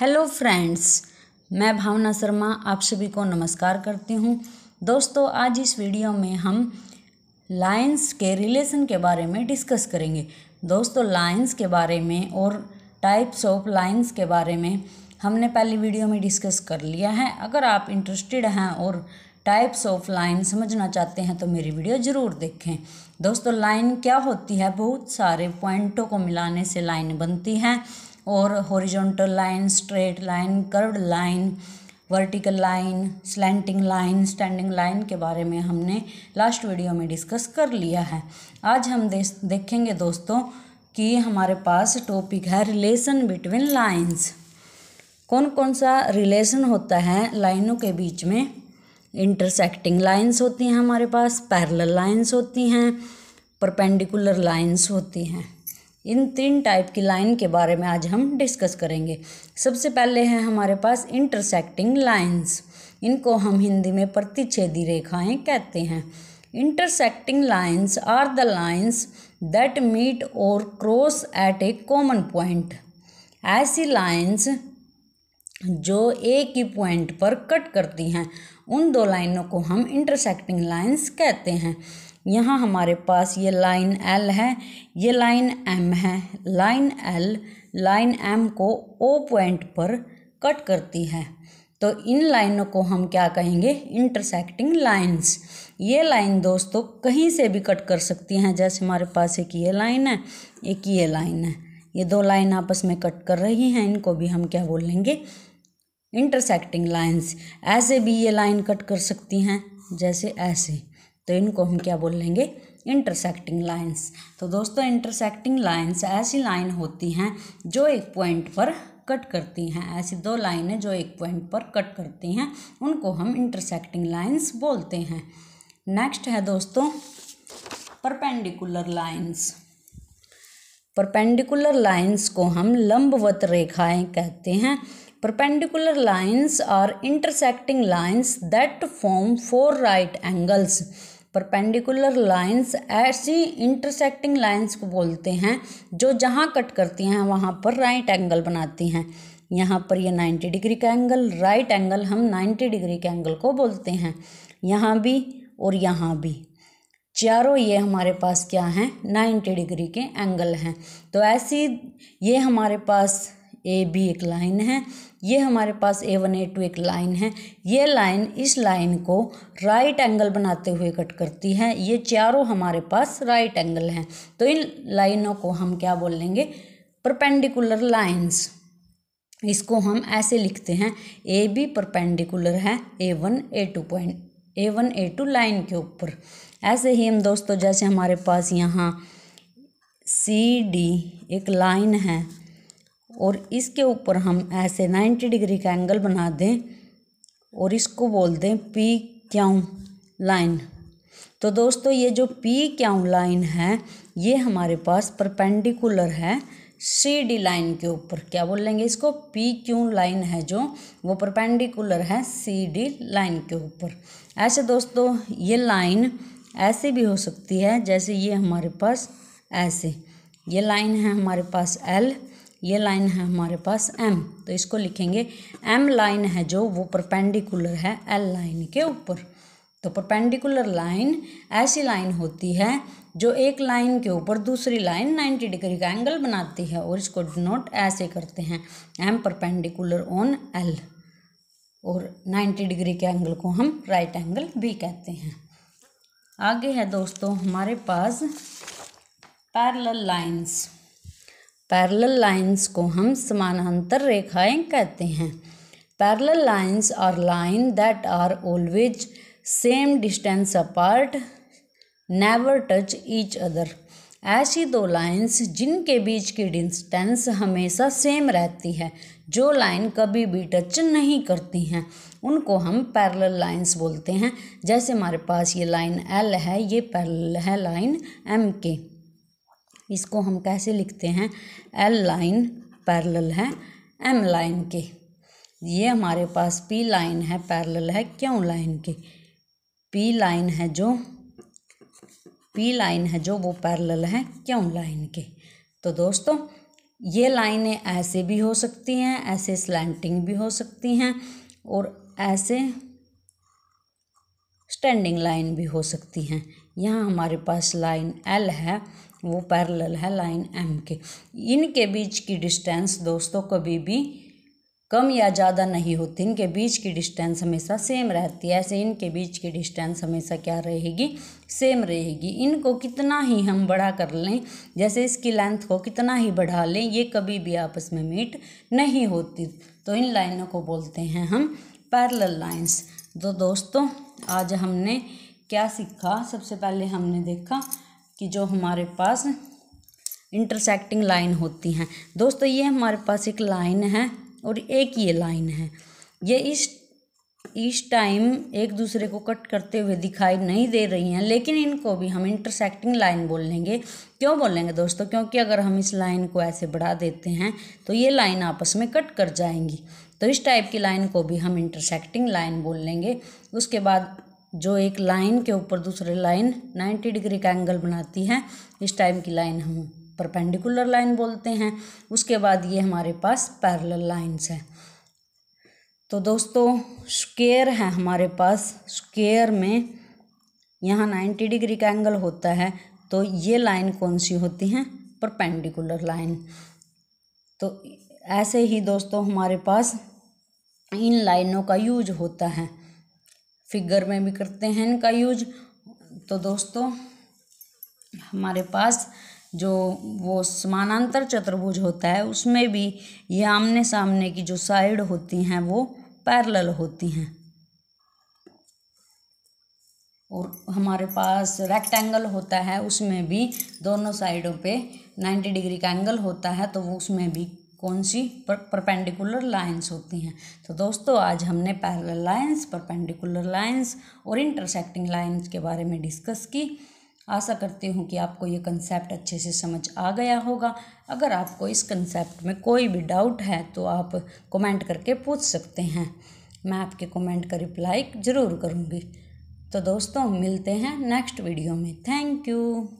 hello friends मैं भावना शर्मा आप सभी को नमस्कार करती हूँ दोस्तों आज इस वीडियो में हम लायंस के रिलेशन के बारे में डिस्कस करेंगे दोस्तों लायंस के बारे में और टाइप्स ऑफ लायंस के बारे में हमने पहली वीडियो में डिस्कस कर लिया है अगर आप इंटरेस्टेड हैं और टाइप्स ऑफ लाइन समझना चाहते हैं तो मेरी वीडियो ज़रूर देखें दोस्तों लाइन क्या होती है बहुत सारे पॉइंटों को मिलाने से लाइन बनती है और horizontal line straight line curved line vertical line slanting line standing line के बारे में हमने लास्ट वीडियो में डिस्कस कर लिया है आज हम देखेंगे दोस्तों कि हमारे पास टॉपिक है रिलेशन बिटवीन लाइंस कौन कौन सा रिलेशन होता है लाइनों के बीच में इंटरसेक्टिंग लाइंस होती हैं हमारे पास पैरेलल लाइंस होती हैं परपेंडिकुलर लाइंस होती हैं इन तीन टाइप की लाइन के बारे में आज हम डिस्कस करेंगे सबसे पहले हैं हमारे पास इंटरसेक्टिंग लाइंस इनको हम हिंदी में प्रतिच्छेदी रेखाएं कहते हैं intersecting lines are the lines that meet or cross at a common point ऐसी लाइंस जो एक ही पॉइंट पर कट करती हैं उन दो लाइनों को हम इंटरसेक्टिंग लाइंस कहते हैं यहाँ हमारे पास ये लाइन एल है ये लाइन एम है लाइन एल लाइन एम को ओ पॉइंट पर कट करती है तो इन लाइनों को हम क्या कहेंगे इंटरसेक्टिंग लाइंस ये लाइन दोस्तों कहीं से भी कट कर सकती हैं जैसे हमारे पास एक ये लाइन है एक ये लाइन है ये दो लाइन आपस में कट कर रही हैं इनको भी हम क्या बोलेंगे इंटरसेक्टिंग लाइंस ऐसे भी ये लाइन कट कर सकती हैं जैसे ऐसे तो इनको हम क्या बोल लेंगे इंटरसेक्टिंग लाइन्स तो दोस्तों इंटरसेक्टिंग लाइन्स ऐसी लाइन होती हैं जो एक पॉइंट पर कट करती हैं ऐसी दो लाइनें जो एक पॉइंट पर कट करती हैं उनको हम इंटरसेक्टिंग लाइन्स बोलते हैं नेक्स्ट है दोस्तों परपेंडिकुलर लाइन्स परपेंडिकुलर लाइन्स को हम लंबवत रेखाएं कहते हैं perpendicular lines are intersecting lines that form four right angles perpendicular lines ऐसी इंटरसेक्टिंग लाइंस को बोलते हैं जो जहाँ कट करती हैं वहाँ पर राइट एंगल बनाती हैं यहाँ पर ये नाइन्टी डिग्री का एंगल राइट एंगल हम नाइन्टी डिग्री के एंगल को बोलते हैं यहाँ भी और यहाँ भी चारों ये हमारे पास क्या हैं नाइन्टी डिग्री के एंगल हैं तो ऐसी ये हमारे पास ए बी एक लाइन है ये हमारे पास ए वन ए टू एक लाइन है ये लाइन इस लाइन को राइट एंगल बनाते हुए कट करती है ये चारों हमारे पास राइट एंगल हैं तो इन लाइनों को हम क्या बोल लेंगे परपेंडिकुलर लाइन्स इसको हम ऐसे लिखते हैं ए बी परपेंडिकुलर है A one A two point A one A two line के ऊपर ऐसे ही हम दोस्तों जैसे हमारे पास यहाँ सी डी एक लाइन है और इसके ऊपर हम ऐसे नाइन्टी डिग्री का एंगल बना दें और इसको बोल दें पी क्यों लाइन तो दोस्तों ये जो पी क्यों लाइन है ये हमारे पास परपेंडिकुलर है सी डी लाइन के ऊपर क्या बोल लेंगे इसको पी क्यू लाइन है जो वो परपेंडिकुलर है सी डी लाइन के ऊपर ऐसे दोस्तों ये लाइन ऐसे भी हो सकती है जैसे ये हमारे पास ऐसे ये लाइन है हमारे पास एल ये लाइन है हमारे पास एम तो इसको लिखेंगे एम लाइन है जो वो परपेंडिकुलर है एल लाइन के ऊपर तो परपेंडिकुलर लाइन ऐसी लाइन होती है जो एक लाइन के ऊपर दूसरी लाइन 90 डिग्री का एंगल बनाती है और इसको डिनोट ऐसे करते हैं एम परपेंडिकुलर ऑन एल और 90 डिग्री के एंगल को हम राइट एंगल भी कहते हैं आगे है दोस्तों हमारे पास पैरल लाइन्स पैरेलल लाइंस को हम समानांतर रेखाएं कहते हैं parallel lines are line that are always same distance apart never touch each other ऐसी दो लाइंस जिनके बीच की डिस्टेंस हमेशा सेम रहती है जो लाइन कभी भी टच नहीं करती हैं उनको हम पैरेलल लाइंस बोलते हैं जैसे हमारे पास ये लाइन एल है ये पैरेलल है लाइन एम के इसको हम कैसे लिखते हैं एल लाइन पैरेलल है एम लाइन के ये हमारे पास पी लाइन है पैरेलल है क्यों लाइन के पी लाइन है जो पी लाइन है जो वो पैरेलल है क्यों लाइन के तो दोस्तों ये लाइनें ऐसे भी हो सकती हैं ऐसे स्लैंटिंग भी हो सकती हैं और ऐसे स्टैंडिंग लाइन भी हो सकती हैं यहाँ हमारे पास लाइन एल है वो पैरेलल है लाइन एम के इनके बीच की डिस्टेंस दोस्तों कभी भी कम या ज़्यादा नहीं होती इनके बीच की डिस्टेंस हमेशा सेम रहती है ऐसे इनके बीच की डिस्टेंस हमेशा क्या रहेगी सेम रहेगी इनको कितना ही हम बड़ा कर लें जैसे इसकी लेंथ को कितना ही बढ़ा लें ये कभी भी आपस में मीट नहीं होती तो इन लाइनों को बोलते हैं हम पैरेलल लाइंस तो दोस्तों आज हमने क्या सीखा सबसे पहले हमने देखा कि जो हमारे पास इंटरसेक्टिंग लाइन होती हैं दोस्तों ये हमारे पास एक लाइन है और एक ये लाइन है ये इस इस टाइम एक दूसरे को कट करते हुए दिखाई नहीं दे रही हैं लेकिन इनको भी हम इंटरसेक्टिंग लाइन बोल लेंगे क्यों बोलेंगे दोस्तों क्योंकि अगर हम इस लाइन को ऐसे बढ़ा देते हैं तो ये लाइन आपस में कट कर जाएंगी तो इस टाइप की लाइन को भी हम इंटरसेक्टिंग लाइन बोल लेंगे उसके बाद जो एक लाइन के ऊपर दूसरे लाइन 90 डिग्री का एंगल बनाती है इस टाइम की लाइन हम परपेंडिकुलर लाइन बोलते हैं उसके बाद ये हमारे पास पैरेलल लाइंस हैं तो दोस्तों स्केयर है हमारे पास स्केयर में यहाँ नाइन्टी डिग्री का एंगल होता है तो ये लाइन कौन सी होती हैं परपेंडिकुलर लाइन तो ऐसे ही दोस्तों हमारे पास इन लाइनों का यूज होता है फिगर में भी करते हैं इनका यूज तो दोस्तों हमारे पास जो वो समानांतर चतुर्भुज होता है उसमें भी ये आमने सामने की जो साइड होती हैं वो पैरेलल होती हैं और हमारे पास रेक्टेंगल होता है उसमें भी दोनों साइडों पे 90 डिग्री का एंगल होता है तो वो उसमें भी कौन सी परपेंडिकुलर लाइंस होती हैं तो दोस्तों आज हमने पैरल लाइंस परपेंडिकुलर लाइंस और इंटरसेक्टिंग लाइंस के बारे में डिस्कस की आशा करती हूँ कि आपको ये कंसेप्ट अच्छे से समझ आ गया होगा अगर आपको इस कंसेप्ट में कोई भी डाउट है तो आप कमेंट करके पूछ सकते हैं मैं आपके कमेंट का रिप्लाई ज़रूर करूँगी तो दोस्तों मिलते हैं नेक्स्ट वीडियो में थैंक यू